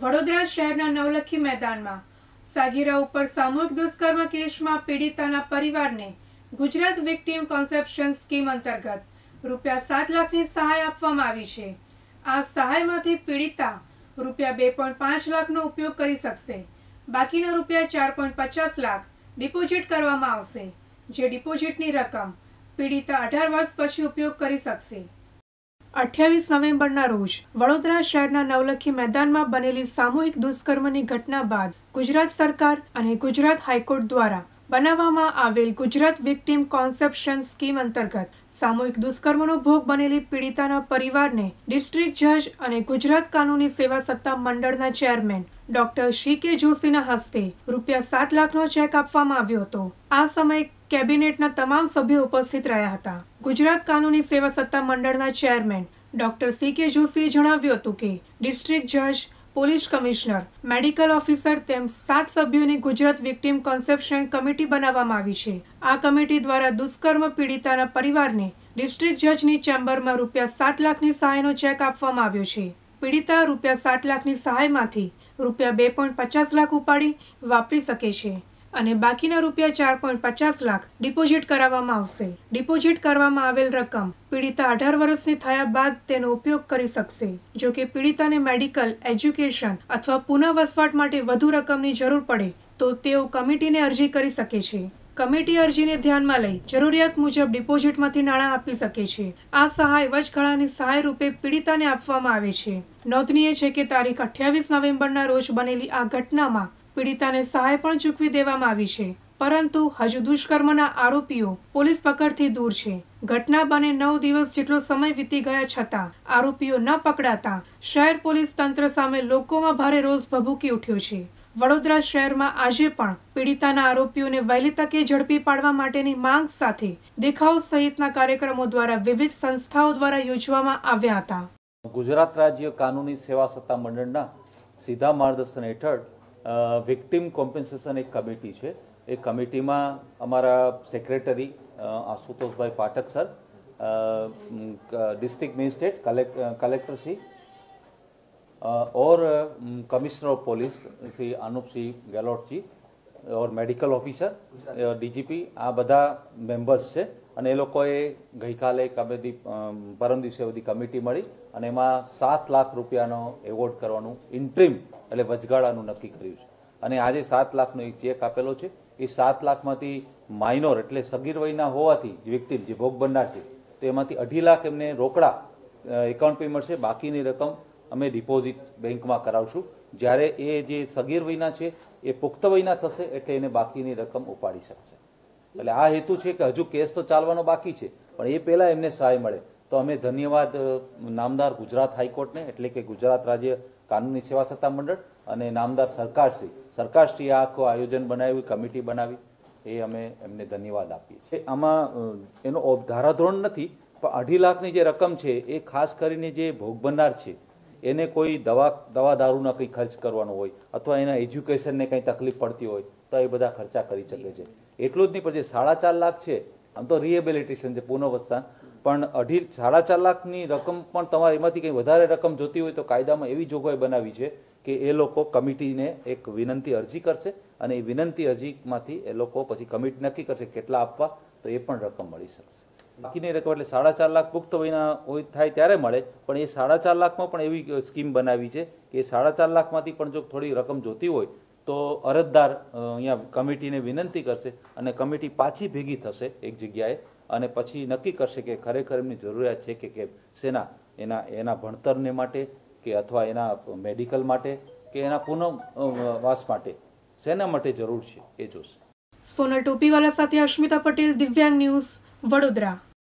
વડોદરા શહેરના નવલખી મેદાનમાં સાગીરા ઉપર સામૂહિક દુષ્કર્મ કેસમાં પીડિતાના પરિવારને ગુજરાત વિક્ટીમ કોન્સેપ્શન સ્કીમ અંતર્ગત રૂપિયા સાત લાખની સહાય આપવામાં આવી છે આ સહાયમાંથી પીડિતા રૂપિયા બે પોઈન્ટ પાંચ લાખનો ઉપયોગ કરી શકશે બાકીના રૂપિયા ચાર પોઈન્ટ પચાસ લાખ ડિપોઝિટ કરવામાં આવશે જે ડિપોઝિટની રકમ પીડિતા અઢાર વર્ષ પછી ઉપયોગ કરી શકશે અઠ્યાવીસ નવેમ્બરના રોજ વડોદરા શહેરના નવલખી મેદાનમાં બનેલી સામૂહિક દુષ્કર્મની ઘટના બાદ ગુજરાત સરકાર અને ગુજરાત હાઈકોર્ટ દ્વારા બનાવવામાં આવેલ ગુજરાત વિક્ટીમ કોન્સેપ્શન સ્કીમ અંતર્ગત સામૂહિક દુષ્કર્મનો ભોગ બનેલી પીડિતાના પરિવારને ડિસ્ટ્રિક્ટ જજ અને ગુજરાત કાનૂની સેવા સત્તા મંડળના ચેરમેન ડોક્ટર શી કે જોશીના હસ્તે રૂપિયા સાત લાખનો ચેક આપવામાં આવ્યો હતો આ સમયે કેબિનેટના તમામ સભ્યો ઉપસ્થિત રહ્યા હતા ગુજરાત કાનૂની સેવા સત્તા મંડળના ચેરમેન ડોક્ટર સી કે જોશીએ જણાવ્યું હતું કે ડિસ્ટ્રિક્ટ જજ પોલીસ કમિશનર મેડિકલ ઓફિસર તેમ સાત સભ્યોની ગુજરાત વિક્ટીમ કોન્સેપ્શન કમિટી બનાવવામાં આવી છે આ કમિટી દ્વારા દુષ્કર્મ પીડિતાના પરિવારને ડિસ્ટ્રિક્ટ જજની ચેમ્બરમાં રૂપિયા સાત લાખની સહાયનો ચેક આપવામાં આવ્યો છે પીડિતા રૂપિયા સાત લાખની સહાયમાંથી રૂપિયા બે પોઈન્ટ પચાસ લાખ ઉપાડી વાપરી શકે છે અને બાકીના રૂપિયા ચાર પોઈન્ટ પચાસ લાખ ડિપોઝિટ કરાવવામાં આવશે ડિપોઝિટ કરવામાં આવેલ રકમ પીડિતા અઢાર વર્ષની થયા બાદ તેનો ઉપયોગ કરી શકશે જો કે પીડિતાને મેડિકલ એજ્યુકેશન અથવા પુનઃવસવાટ માટે વધુ રકમની જરૂર પડે તો તેઓ કમિટીને અરજી કરી શકે છે કમિટી અરજીને ધ્યાનમાં લઈ જરૂરિયાત મુજબ ડિપોઝિટમાંથી નાણાં આપી શકે છે આ સહાય વચગાળાની સહાય રૂપે પીડિતાને આપવામાં આવે છે નોંધનીય છે કે તારીખ અઠ્યાવીસ નવેમ્બરના રોજ બનેલી આ ઘટનામાં પીડિતાને સહાય પણ ચૂકવી દેવામાં આવી છે પરંતુ હજુ દુષ્કર્મના આરોપીઓ પોલીસ પકડથી દૂર છે ઘટના બને નવ દિવસ જેટલો સમય વીતી ગયા છતાં આરોપીઓ ન પકડાતા શહેર પોલીસ તંત્ર સામે લોકોમાં ભારે રોષ ભભૂકી ઉઠ્યો છે વડોદરા શહેરમાં આજે પણ પીડિતાના આરોપીઓને વહેલી તકે ઝડપી પાડવા માટેની માંગ સાથે દેખાવ સહિતના કાર્યક્રમો દ્વારા વિવિધ સંસ્થાઓ દ્વારા યોજવામાં આવ્યા હતા ગુજરાત રાજ્ય કાનૂની સેવા સત્તા મંડળના સીધા માર્ગદર્શન હેઠળ વિક્ટિમ કોમ્પન્સેશન એક કમિટી છે એ કમિટીમાં અમારા secretary Ashutoshbhai Pathak sir district magistrate collect collector Shri ઓર commissioner of police Shri Anupsinh Gehlotji ઓર મેડિકલ ઓફિસર ડીજીપી આ બધા મેમ્બર્સ છે અને એ લોકોએ ગઈકાલે કમિટી પરમ દિવસે બધી કમિટી મળી અને એમાં સાત લાખ રૂપિયાનો એવોર્ડ કરવાનું ઇન્ટ્રીમ એટલે વચગાળાનું નક્કી કર્યું છે અને આજે સાત લાખનો એક ચેક આપેલો છે એ સાત લાખમાંથી માઇનોર એટલે સગીર વયના હોવાથી જે વ્યક્તિ જે ભોગ બનનાર છે તો એમાંથી અઢી લાખ એમને રોકડા એકાઉન્ટ પે મળશે બાકીની રકમ અમે ડિપોઝિટ બેંકમાં કરાવશું જ્યારે એ જે સગીર વયના છે એ પુખ્ત વયના થશે એટલે એને બાકીની રકમ ઉપાડી શકશે એટલે આ હેતુ છે કે હજુ કેસ તો ચાલવાનો બાકી છે પણ એ પહેલાં એમને સહાય મળે તો અમે ધન્યવાદ નામદાર ગુજરાત હાઈકોર્ટને એટલે કે ગુજરાત રાજ્ય કાનૂની સેવા સત્તા મંડળ અને નામદાર સરકારશ્રી સરકારશ્રીએ આખું આયોજન બનાવ્યું કમિટી બનાવી એ અમે એમને ધન્યવાદ આપીએ છીએ આમાં એનો ધારાધોરણ નથી પણ અઢી લાખની જે રકમ છે એ ખાસ કરીને જે ભોગ બનનાર છે એને કોઈ દવા દવા દારૂના કંઈ ખર્ચ કરવાનો હોય અથવા એના એજ્યુકેશનને કંઈ તકલીફ પડતી હોય તો એ બધા ખર્ચા કરી શકે છે એટલું જ નહીં પણ જે સાડા ચાર લાખ છે આમ તો રિહેબિલિટેશન છે પુનઃવસ્થાન પણ અઢી સાડા ચાર લાખની રકમ પણ તમારે એમાંથી કંઈ વધારે રકમ જોતી હોય તો કાયદામાં એવી જોગવાઈ બનાવી છે કે એ લોકો કમિટીને એક વિનંતી અરજી કરશે અને એ વિનંતી અરજીમાંથી એ લોકો પછી કમિટી નક્કી કરશે કેટલા આપવા તો એ પણ રકમ મળી શકશે બાકીની રકમ એટલે સાડા ચાર લાખ પુખ્ત વયના હોય થાય ત્યારે મળે પણ એ સાડા ચાર લાખમાં પણ એવી સ્કીમ બનાવી છે કે સાડા ચાર લાખમાંથી પણ જો થોડી રકમ જોતી હોય તો અરજદાર અહીંયા કમિટીને વિનંતી કરશે અને કમિટી પાછી ભેગી થશે એક જગ્યાએ અને પછી નક્કી કરશે કે ખરેખર એમની જરૂરિયાત છે કે કેમ શેના એના એના ભણતરને માટે કે અથવા એના મેડિકલ માટે કે એના પુનઃવાસ માટે શેના માટે જરૂર છે એ જોશે સોનલ ટોપીવાલા સાથે અશ્મિતા પટેલ દિવ્યાંગ ન્યૂઝ વડોદરા